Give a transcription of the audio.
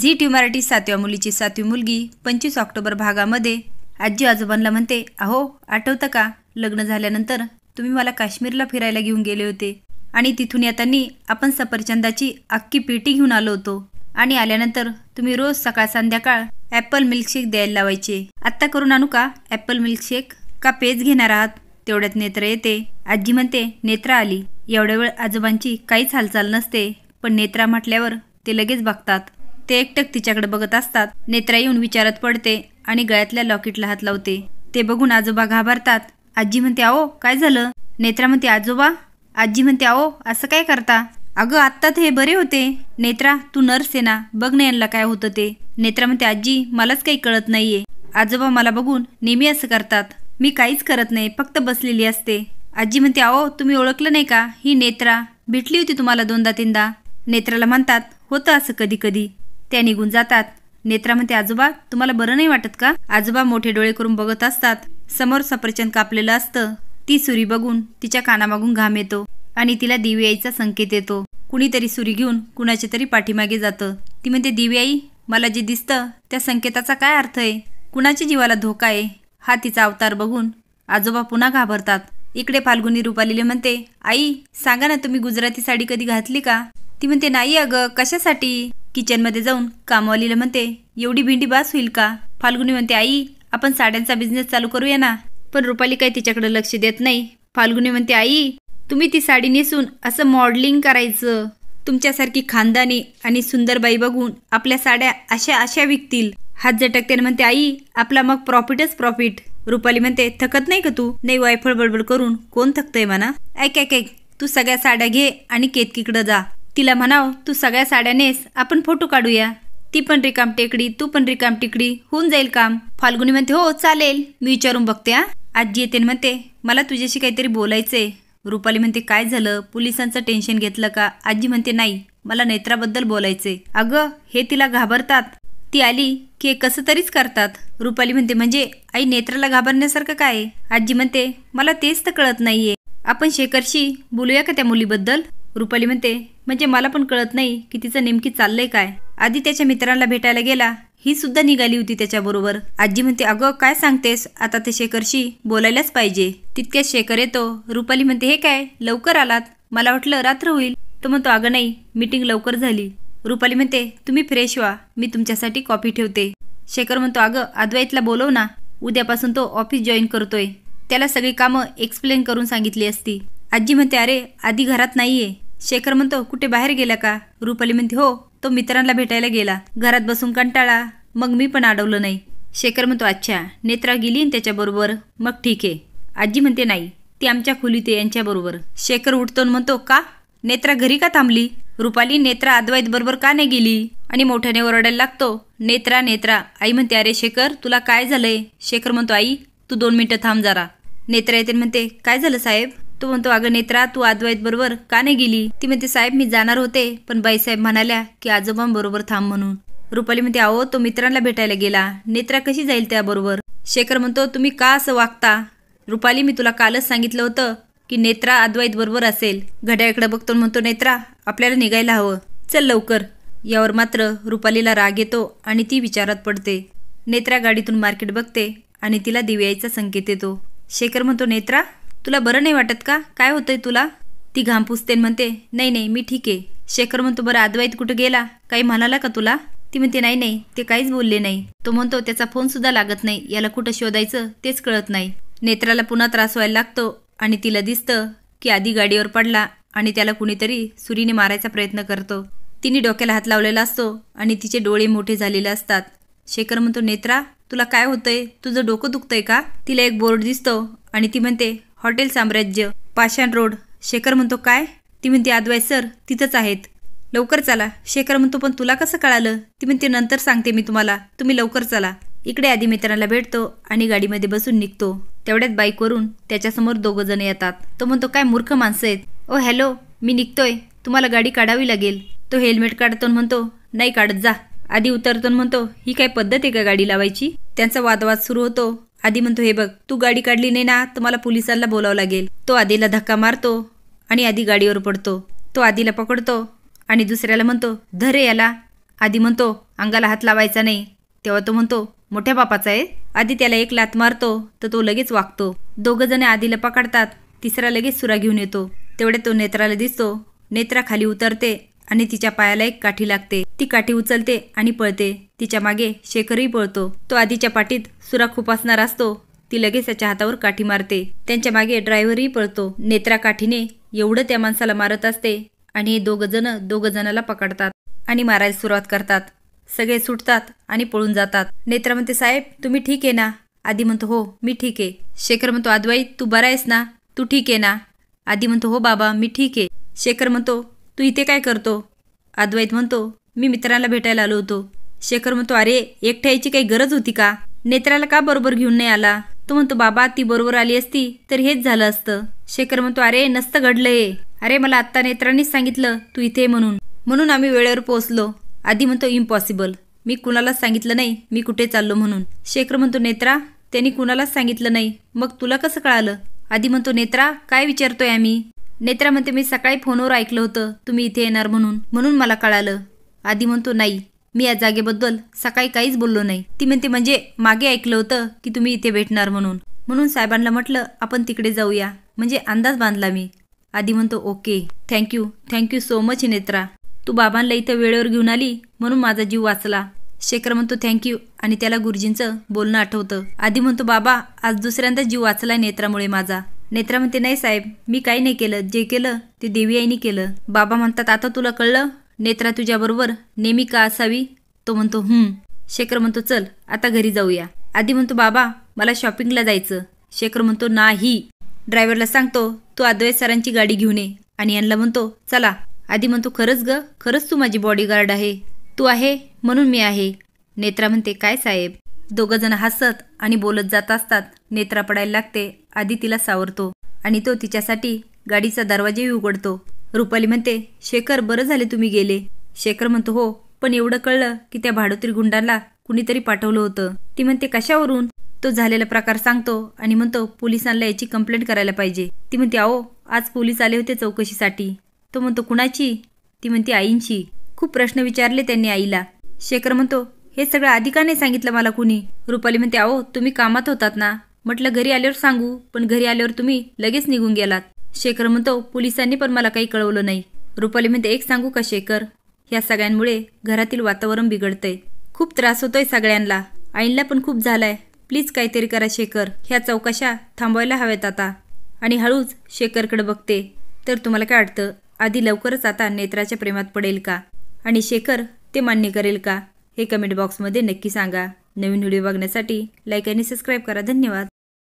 Zee T Marathi सातव्या मुलीची सातवी मुलगी पंचवीस ऑक्टोबर भागामध्ये आजी आजोबांना म्हणते अहो आठवतं का लग्न झाल्यानंतर तुम्ही मला काश्मीरला फिरायला घेऊन गेले होते आणि तिथून येताना आपण सफरचंदाची अख्खी पेटी घेऊन आलो होतो आणि आल्यानंतर तुम्ही रोज सकाळ संध्याकाळ ॲपल मिल्कशेक द्यायला लावायचे आत्ता करून आणू का ॲपल मिल्कशेक का पेज घेणार आहात तेवढ्यात नेत्र येते आजी म्हणते नेत्रा आली एवढ्या वेळ आजोबांची काहीच हालचाल नसते पण नेत्रा म्हटल्यावर ते लगेच बघतात ते एकटक तिच्याकडे बघत असतात नेत्रा येऊन विचारत पडते आणि गळ्यातल्या लॉकेटला हात लावते ते बघून आजोबा घाबरतात आजी म्हणते आओ काय झालं नेत्रा म्हणते आजोबा आजी म्हणते आओ असं काय करता अगं आत्ताच हे बरे होते नेत्रा तू नर्स आहे ना बघ ना यांना काय होतं ते नेत्रा म्हणते आजी मलाच काही कळत नाहीये आजोबा मला बघून नेहमी असं करतात मी काहीच करत नाही फक्त बसलेली असते आजी म्हणते आओ तुम्ही ओळखलं नाही का ही नेत्रा भेटली होती तुम्हाला दोनदा तीनदा नेत्राला म्हणतात होतं असं कधी कधी त्या निघून जातात नेत्रा म्हणते आजोबा तुम्हाला बरं नाही वाटत का आजोबा मोठे डोळे करून बघत असतात समोर सफरचंद कापलेलं असतं ती सुरी बघून तिच्या कानामागून घाम येतो आणि तिला दिव्याईचा संकेत येतो कुणीतरी सुरी घेऊन कुणाच्या तरी पाठीमागे जातं ती म्हणते दिवी मला जे दिसतं त्या संकेताचा काय अर्थ आहे कुणाच्या जीवाला धोका आहे हा तिचा अवतार बघून आजोबा पुन्हा घाबरतात इकडे फाल्गुनी रुपालीले म्हणते आई सांगा ना तुम्ही गुजराती साडी कधी घातली का ती म्हणते नाही अगं कशासाठी किचनमध्ये जाऊन कामवालीला म्हणते एवढी भिंडी बास होईल का फाल्गुनी म्हणते आई आपण साड्यांचा बिझनेस चालू करूया ना पण रुपाली काही तिच्याकडे लक्ष देत नाही फाल्गुनी म्हणते आई तुम्ही ती साडी नेसून असं मॉडलिंग करायचं तुमच्यासारखी खानदानी आणि सुंदर बाई बघून आपल्या साड्या अशा अशा विकतील हात झटकते म्हणते आई आपला मग प्रॉफिटच प्रॉफिट रुपाली म्हणते थकत नाही का तू नाही वायफळ बडबड करून कोण थकतंय म्हणा ऐक ऐक ऐक तू सगळ्या साड्या घे आणि केतकीकडं जा तिला म्हणाव तू सगळ्या साड्या नेस आपण फोटो काढूया ती पण रिकाम टेकडी तू पण रिकाम टेकडी होऊन जाईल काम फाल्गुनी म्हणते हो चालेल मी विचारून बघते आजी येते म्हणते मला तुझ्याशी काहीतरी बोलायचंय रुपाली म्हणते काय झालं पोलिसांचं टेन्शन घेतलं का आजी म्हणते नाही मला नेत्राबद्दल बोलायचंय अगं हे तिला घाबरतात ती आली की हे कसं तरीच करतात रुपाली म्हणते म्हणजे आई नेत्राला घाबरण्यासारखं काय आजी म्हणते मला तेच तर कळत नाहीये आपण शेखरशी बोलूया का त्या मुलीबद्दल रुपाली म्हणते म्हणजे मला पण कळत नाही की तिचं नेमकी चाललंय काय आधी त्याच्या मित्रांना भेटायला गेला ही सुद्धा निघाली होती त्याच्याबरोबर आजी म्हणते अगं काय सांगतेस आता ते शेखरशी बोलायलाच पाहिजे तितक्यात शेखर येतो रुपाली म्हणते हे काय लवकर आलात मला वाटलं रात्र होईल तो म्हणतो अगं नाही मीटिंग लवकर झाली रुपाली म्हणते तुम्ही फ्रेश व्हा मी तुमच्यासाठी कॉफी ठेवते शेखर म्हणतो अगं अद्वैतला बोलव ना उद्यापासून तो ऑफिस जॉईन करतोय त्याला सगळी कामं एक्सप्लेन करून सांगितली असती आजी म्हणते अरे आधी घरात नाहीये शेखर म्हणतो कुठे बाहेर गेला का रुपाली म्हणते हो तो मित्रांना भेटायला गेला घरात बसून कंटाळा मग मी पण अडवलं नाही शेखर म्हणतो अच्छा नेत्रा गेली त्याच्याबरोबर मग ठीक आहे आजी म्हणते नाही ती आमच्या खोलीत आहे यांच्याबरोबर शेखर उठतो म्हणतो का नेत्रा घरी का थांबली रुपाली नेत्रा अद्वैत बरोबर का नाही गेली आणि मोठ्याने ओरडायला लागतो नेत्रा नेत्रा आई म्हणते अरे शेखर तुला काय झालंय शेखर म्हणतो आई तू दोन मिनिटं थांब जरा नेत्रा येते म्हणते काय झालं साहेब तो म्हणतो अगं नेत्रा तू अद्वैत बरोबर का नाही गेली ती म्हणते साहेब मी जाणार होते पण बाईसाहेब म्हणाल्या की बरोबर थांब म्हणून रुपाली म्हणते आहो तो मित्रांना भेटायला गेला नेत्रा कशी जाईल त्याबरोबर शेखर म्हणतो तुम्ही का असं वागता रुपाली मी तुला कालच सांगितलं होतं की नेत्रा अद्वैत बरोबर असेल घड्याळकडे बघतो म्हणतो नेत्रा आपल्याला निघायला हवं चल लवकर यावर मात्र रुपालीला राग येतो आणि ती विचारात पडते नेत्रा गाडीतून मार्केट बघते आणि तिला दिव्याचा संकेत येतो शेखर म्हणतो नेत्रा तुला बरं नाही वाटत का काय होतंय तुला ती घाम म्हणते नाही नाही मी ठीक आहे शेखर म्हणतो बरं अद्वैत कुठं गेला काही म्हणाला का तुला ती म्हणते नाही नाही ते काहीच बोलले नाही तो म्हणतो त्याचा फोन सुद्धा लागत नाही याला कुठं शोधायचं तेच कळत नाही नेत्राला पुन्हा त्रास व्हायला लागतो आणि तिला दिसतं की आधी गाडीवर पडला आणि त्याला कुणीतरी सुरीने मारायचा प्रयत्न करतो तिने डोक्याला हात लावलेला असतो आणि तिचे डोळे मोठे झालेले असतात शेखर म्हणतो नेत्रा तुला काय होतंय तुझं डोकं दुखतंय का तिला एक बोर्ड दिसतो आणि ती म्हणते हॉटेल साम्राज्य पाषाण रोड शेखर म्हणतो काय ती म्हणते आदवाय सर तिथंच आहेत लवकर चला शेखर म्हणतो पण तुला कसं कळालं ती म्हणते नंतर सांगते मी तुम्हाला तुम्ही लवकर चला इकडे आधी मित्रांना भेटतो आणि गाडीमध्ये बसून निघतो तेवढ्यात बाईकवरून त्याच्यासमोर दोघं जण येतात तो म्हणतो काय मूर्ख माणसं आहेत ओ हॅलो मी निघतोय तुम्हाला गाडी काढावी लागेल तो हेल्मेट काढतो म्हणतो नाही काढत जा आधी उतरतो म्हणतो ही काय पद्धत आहे का गाडी लावायची त्यांचा वादवाद सुरू होतो आधी म्हणतो हे बघ तू गाडी काढली नाही ना तर मला पोलिसांना बोलावं लागेल तो आधीला धक्का मारतो आणि आधी गाडीवर पडतो तो आधीला पकडतो आणि दुसऱ्याला म्हणतो धरे याला आधी म्हणतो अंगाला हात लावायचा नाही तेव्हा तो म्हणतो मोठ्या बापाचा आहे आधी त्याला एक लात मारतो तर तो लगेच वागतो दोघ जण आधीला पकडतात तिसरा लगेच सुरा घेऊन येतो तेवढे तो नेत्राला दिसतो नेत्रा खाली उतरते आणि तिच्या पायाला एक काठी लागते ती काठी उचलते आणि पळते तिच्या मागे शेखरही पळतो तो आधीच्या पाठीत सुरा खुपासणार असतो ती लगेच त्याच्या हातावर काठी मारते त्यांच्या मागे ड्रायव्हरही पळतो नेत्रा काठीने एवढं त्या माणसाला मारत असते आणि हे दोघं जण दोघं जणाला पकडतात आणि मारायला सुरुवात करतात सगळे सुटतात आणि पळून जातात नेत्रा म्हणते साहेब तुम्ही ठीक आहे ना आधी म्हणतो हो मी ठीक आहे शेखर म्हणतो आदवाई तू बरा आहेस ना तू ठीक आहे ना आधी म्हणतो हो बाबा मी ठीक आहे शेखर म्हणतो तू इथे काय करतो आदवाईत म्हणतो मी मित्रांना भेटायला आलो होतो शेखर म्हणतो अरे एकट्या यायची काही गरज होती का नेत्राला का बरोबर घेऊन नाही आला तो म्हणतो बाबा ती बरोबर आली असती तर हेच झालं असतं शेखर म्हणतो अरे नसतं घडलंय अरे मला आत्ता नेत्रांनीच सांगितलं तू इथे म्हणून म्हणून आम्ही वेळेवर पोहोचलो आधी म्हणतो इम्पॉसिबल मी कुणालाच सांगितलं नाही मी कुठे चाललो म्हणून शेखर म्हणतो नेत्रा त्यांनी कुणालाच सांगितलं नाही मग तुला कसं कळालं आधी म्हणतो नेत्रा काय विचारतोय आम्ही नेत्रा म्हणते मी सकाळी फोनवर ऐकलं होतं तुम्ही इथे येणार म्हणून म्हणून मला कळालं आधी म्हणतो नाही मी या जागेबद्दल सकाळी काहीच बोललो नाही ती म्हणते म्हणजे मागे ऐकलं होतं की तुम्ही इथे भेटणार म्हणून म्हणून साहेबांना म्हटलं आपण तिकडे जाऊया म्हणजे अंदाज बांधला मी आधी म्हणतो okay thank you thank you so much Netra तू बाबांना इथं वेळेवर घेऊन आली म्हणून माझा जीव वाचला शेखर म्हणतो थँक्यू आणि त्याला गुरुजींचं बोलणं आठवतं आधी म्हणतो बाबा आज दुसऱ्यांदा जीव वाचला नेत्रामुळे माझा नेत्रा म्हणते नाही साहेब मी काही नाही केलं जे केलं ते देवी आईने केलं बाबा म्हणतात आता तुला कळलं नेत्रा तुझ्याबरोबर नेहमी का असावी तो म्हणतो हम्म शेखर म्हणतो चल आता घरी जाऊया आधी म्हणतो बाबा मला शॉपिंगला जायचं शेखर म्हणतो नाही ड्रायव्हरला सांगतो तू अद्वैत सरांची गाडी घेऊन ये आणि यांना म्हणतो चला आधी म्हणतो खरंच ग खरंच तू माझी बॉडीगार्ड आहे तू आहे म्हणून मी आहे नेत्रा म्हणते काय साहेब जण हसत आणि बोलत जात असतात नेत्रा पडायला लागते आधी तिला सावरतो आणि तो तिच्यासाठी गाडीचा दरवाजाही उघडतो रुपाली म्हणते शेखर बरं झाले तुम्ही गेले शेखर म्हणतो हो पण एवढं कळलं की त्या भाडोत्री गुंडाला कुणीतरी पाठवलं होतं ती म्हणते कशावरून तो झालेला प्रकार सांगतो आणि म्हणतो पोलिसांना याची कंप्लेंट करायला पाहिजे ती म्हणते आहो आज पोलीस आले होते चौकशीसाठी तो म्हणतो कुणाची ती म्हणते आईंची खूप प्रश्न विचारले त्यांनी आईला शेखर म्हणतो हे सगळं आधी का नाही सांगितलं मला कुणी रुपाली म्हणते आहो तुम्ही कामात होतात ना म्हटलं घरी आल्यावर सांगू पण घरी आल्यावर तुम्ही लगेच निघून गेलात शेखर म्हणतो पोलिसांनी पण मला काही कळवलं नाही रुपाली म्हणते एक सांगू का शेखर या सगळ्यांमुळे घरातील वातावरण बिघडतंय खूप त्रास होतोय सगळ्यांना आईला पण खूप झालाय प्लीज काहीतरी करा शेखर ह्या चौकशा थांबवायला हव्यात आता आणि हळूच शेखरकडे बघते तर तुम्हाला काय वाटतं आधी लवकरच आता नेत्राच्या प्रेमात पडेल का आणि शेखर ते मान्य करेल का हे कमेंट बॉक्समध्ये नक्की सांगा नवीन व्हिडिओ बघण्यासाठी लाईक आणि सबस्क्राईब करा धन्यवाद